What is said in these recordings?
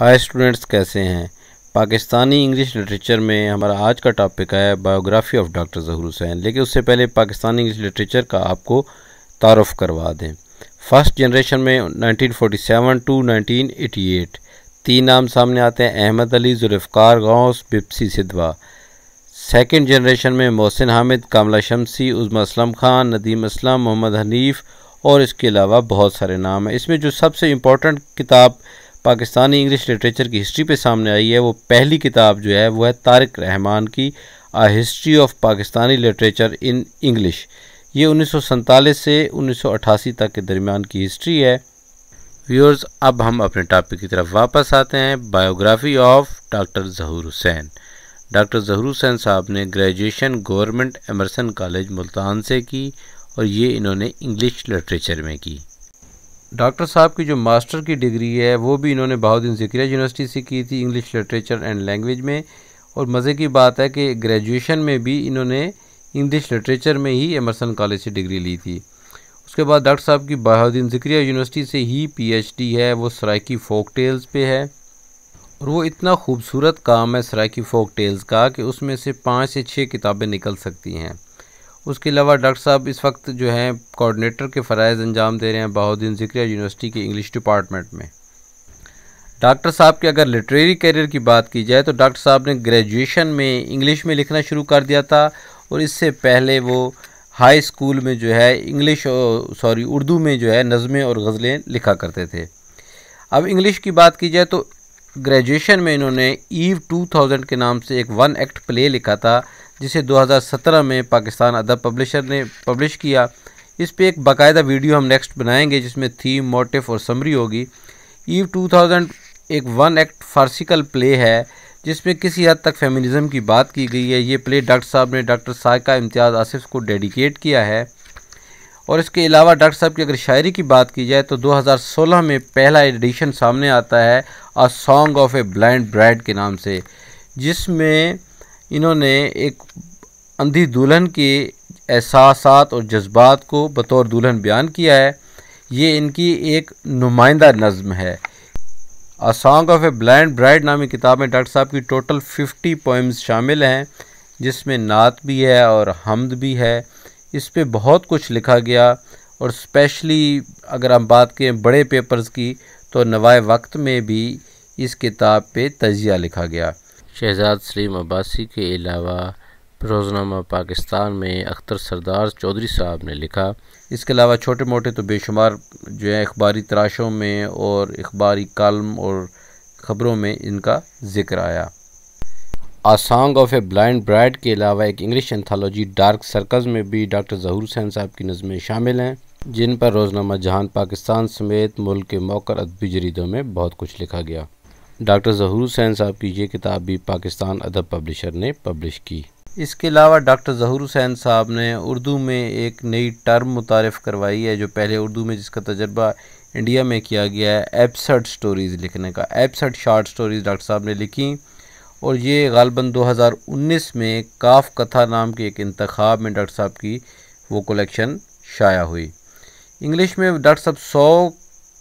hi students कैसे हैं Pakistani English literature में हमारा आज का टॉपिक है biography of doctor Zahoor Hussain लेकिन उससे पहले पाकिस्तानी इंग्लिश लिटरेचर का आपको तारफ़ करवा दें फर्स्ट जनरेशन में 1947 टू 1988 तीन नाम सामने आते हैं अहमद अली जुल्फ़ार गौस बिप्सी सिद्वा सेकेंड जनरेशन में मोहसिन हामिद कामला शमसी उज़मा असलम खान नदीम असलम मोहम्मद हनीफ़ और इसके अलावा बहुत सारे नाम हैं इसमें जो सबसे इम्पोर्टेंट किताब पाकिस्तानी इंग्लिश लिटरेचर की हिस्ट्री पे सामने आई है वो पहली किताब जो है वो है तारक रहमान की a history of Pakistani literature in English ये उन्नीस से उन्नीस तक के दरमियान की हिस्ट्री है व्यूअर्स अब हम अपने टॉपिक की तरफ वापस आते हैं biography of doctor Zahoor Hussain doctor Zahoor Hussain साहब ने graduation government Emerson college Multan से की और ये इन्होंने इंग्लिश लिटरेचर में की डॉक्टर साहब की जो मास्टर की डिग्री है वो भी इन्होंने बहाउद्दीन जिक्रिया यूनिवर्सिटी से की थी इंग्लिश लिटरेचर एंड लैंग्वेज में और मज़े की बात है कि ग्रेजुएशन में भी इन्होंने इंग्लिश लिटरेचर में ही एमरसन कॉलेज से डिग्री ली थी उसके बाद डॉक्टर साहब की बहाउद्दीन जिक्रिया यूनिवर्सिटी से ही पीएचडी है वो सराकी फोक टेल्स पे है और वो इतना खूबसूरत काम है सराकी फोक टेल्स का कि उसमें से पाँच से छः किताबें निकल सकती हैं उसके अलावा डॉक्टर साहब इस वक्त जो हैं कोऑर्डिनेटर के फ़रज़ अंजाम दे रहे हैं बहाउद्दीन ज़िक्रिया यूनिवर्सिटी के इंग्लिश डिपार्टमेंट में डॉक्टर साहब के अगर लिटरेरी करियर की बात की जाए तो डॉक्टर साहब ने ग्रेजुएशन में इंग्लिश में लिखना शुरू कर दिया था और इससे पहले वो हाई स्कूल में जो है इंग्लिश सॉरी उर्दू में जो है नज़में और गज़लें लिखा करते थे अब इंग्लिश की बात की जाए तो ग्रेजुएशन में इन्होंने ईव 2000 के नाम से एक वन एक्ट प्ले लिखा था जिसे 2017 में पाकिस्तान अदब पब्लिशर ने पब्लिश किया इस पर एक बाकायदा वीडियो हम नेक्स्ट बनाएंगे जिसमें थीम मोटिव और समरी होगी ईव 2000 एक वन एक्ट फारसिकल प्ले है जिसमें किसी हद तक फेमिनिज़म की बात की गई है ये प्ले डॉक्टर साहब ने डॉक्टर सायका इम्तियाज़ आसिफ को डेडिकेट किया है और इसके अलावा डॉक्टर साहब की अगर शायरी की बात की जाए तो 2016 में पहला एडिशन सामने आता है a song of a blind bride के नाम से जिसमें इन्होंने एक अंधी दुल्हन के एहसास और जज्बात को बतौर दुल्हन बयान किया है ये इनकी एक नुमाइंदा नज़म है a song of a blind bride नामी किताब में डॉक्टर साहब की टोटल फिफ्टी पोइम्स शामिल हैं जिसमें नात भी है और हमद भी है इस पर बहुत कुछ लिखा गया और स्पेशली अगर हम बात करें बड़े पेपर्स की तो नवाए वक्त में भी इस किताब पे तजिया लिखा गया शहजाद सलीम अब्बासी के अलावा फरोजनामा पाकिस्तान में अख्तर सरदार चौधरी साहब ने लिखा इसके अलावा छोटे मोटे तो बेशुमार जो है अखबारी तराशों में और अखबारी कलम और ख़बरों में इनका ज़िक्र आया a song of a blind bride के अलावा एक इंग्लिश एंथोलॉजी डार्क सर्कस में भी डॉक्टर जहूर हुसैन साहब की नज़में शामिल हैं जिन पर रोज़नामा जहान पाकिस्तान समेत मुल्क के मौकर अदबी जरीदों में बहुत कुछ लिखा गया डॉक्टर जहूर हुसैन साहब की ये किताब भी पाकिस्तान अदब पब्लिशर ने पब्लिश की इसके अलावा डॉक्टर जहूर हुसैन साहब ने उर्दू में एक नई टर्म मुतारफ़ करवाई है जो पहले उर्दू में जिसका तजर्बा इंडिया में किया गया है एपसड स्टोरीज़ लिखने का एपसड शार्ट स्टोरीज़ डॉक्टर साहब ने लिखी और ये गालबा उन्नीस में काफ कथा नाम के एक इंतखब में डॉक्टर साहब की वो कलेक्शन शाया हुई इंग्लिश में डॉक्टर साहब सौ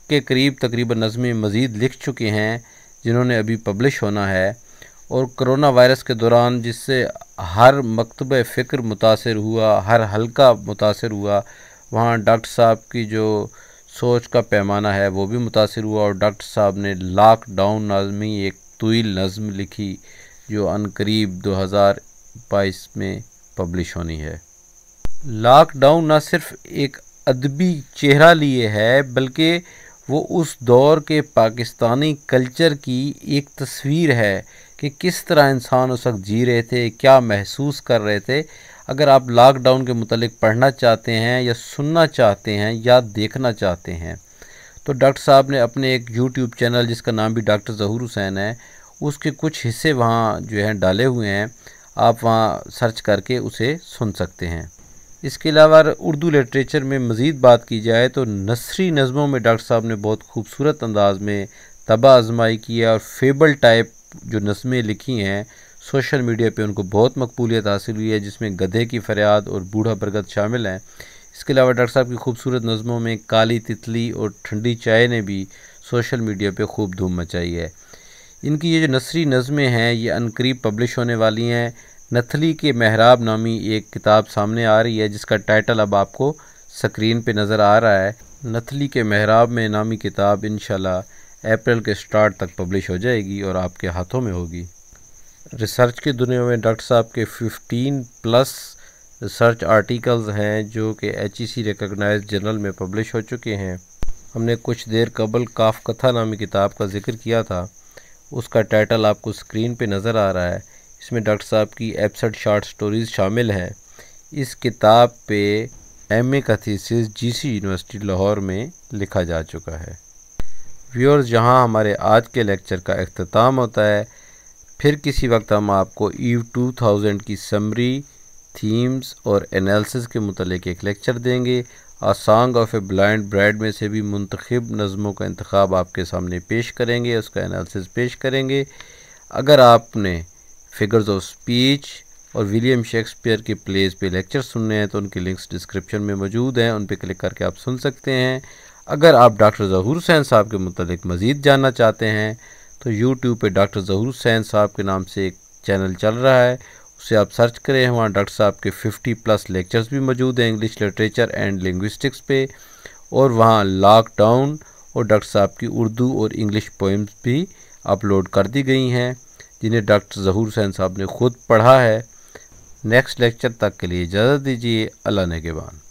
के करीब तकरीबन नज़में मज़ीद लिख चुके हैं जिन्होंने अभी पब्लिश होना है और करोना वायरस के दौरान जिससे हर मकतब फ़िक्र मुतासर हुआ हर हलका मुतासर हुआ वहाँ डॉक्टर साहब की जो सोच का पैमाना है वो भी मुतासर हुआ और डॉक्टर साहब ने लॉकडाउन नाजमी एक तवील नज़म लिखी जो अनकरीब दो हज़ार बाईस में पब्लिश होनी है लॉकडाउन ना सिर्फ एक अदबी चेहरा लिए है बल्कि वो उस दौर के पाकिस्तानी कल्चर की एक तस्वीर है कि किस तरह इंसान उस वक्त जी रहे थे क्या महसूस कर रहे थे अगर आप लॉकडाउन के मतलब पढ़ना चाहते हैं या सुनना चाहते हैं या देखना चाहते हैं तो डॉक्टर साहब ने अपने एक यूट्यूब चैनल जिसका नाम भी डॉक्टर जहूर हुसैन है उसके कुछ हिस्से वहाँ जो हैं डाले हुए हैं आप वहाँ सर्च करके उसे सुन सकते हैं इसके अलावा उर्दू लिटरेचर में मज़ीद बात की जाए तो नसरी नज़मों में डॉक्टर साहब ने बहुत खूबसूरत अंदाज में तबा आजमाई की है और फेबल टाइप जो नज़में लिखी हैं सोशल मीडिया पे उनको बहुत मकबूलियत हासिल हुई है जिसमें गधे की फरियाद और बूढ़ा बरगद शामिल हैं इसके अलावा डॉक्टर साहब की खूबसूरत नज़मों में काली तितली और ठंडी चाय ने भी सोशल मीडिया पे खूब धूम मचाई है इनकी ये जो नसरी नज़में हैं ये अनकरीब पब्लिश होने वाली हैं नथली के महराब नामी एक किताब सामने आ रही है जिसका टाइटल अब आपको स्क्रीन पे नज़र आ रहा है नथली के महराब में नामी किताब इन अप्रैल के स्टार्ट तक पब्लिश हो जाएगी और आपके हाथों में होगी रिसर्च की दुनिया में डॉक्टर साहब के 15 प्लस रिसर्च आर्टिकल्स हैं जो कि H E C recognize journal में पब्लिश हो चुके हैं हमने कुछ देर कबल काफ कथा नामी किताब का जिक्र किया था उसका टाइटल आपको स्क्रीन पे नज़र आ रहा है इसमें डॉक्टर साहब की एपसड शार्ट स्टोरीज़ शामिल हैं इस किताब पे ए का थीसिस सी यूनिवर्सिटी लाहौर में लिखा जा चुका है व्यूअर्स जहाँ हमारे आज के लेक्चर का अख्ताम होता है फिर किसी वक्त हम आपको ईव 2000 की समरी थीम्स और एनालिसिस के मतलब एक लेक्चर देंगे और song of a blind bride में से भी मंतखब नज़मों का इंतखब आपके सामने पेश करेंगे उसका एनालिसिस पेश करेंगे अगर आपने फिगर्स ऑफ स्पीच और विलियम शेक्सपियर के प्लेस पे लेक्चर सुनने हैं तो उनकी लिंक्स डिस्क्रिप्शन में मौजूद हैं उन पर क्लिक करके आप सुन सकते हैं अगर आप डॉक्टर ज़हूर हुसैन साहब के मतलब मज़ीद जानना चाहते हैं तो यूट्यूब पे डॉक्टर ज़हूर हुसैन साहब के नाम से एक चैनल चल रहा है उसे आप सर्च करें वहाँ डॉक्टर साहब के 50 प्लस लेक्चर्स भी मौजूद हैं इंग्लिश लिटरेचर एंड लिंग्विस्टिक्स पे और वहाँ लॉकडाउन और डॉक्टर साहब की उर्दू और इंग्लिश पोइम्स भी अपलोड कर दी गई हैं जिन्हें डॉक्टर जहूर हुसैन साहब ने खुद पढ़ा है नेक्स्ट लेक्चर तक के लिए इजाज़त दीजिए अल्लाह ने के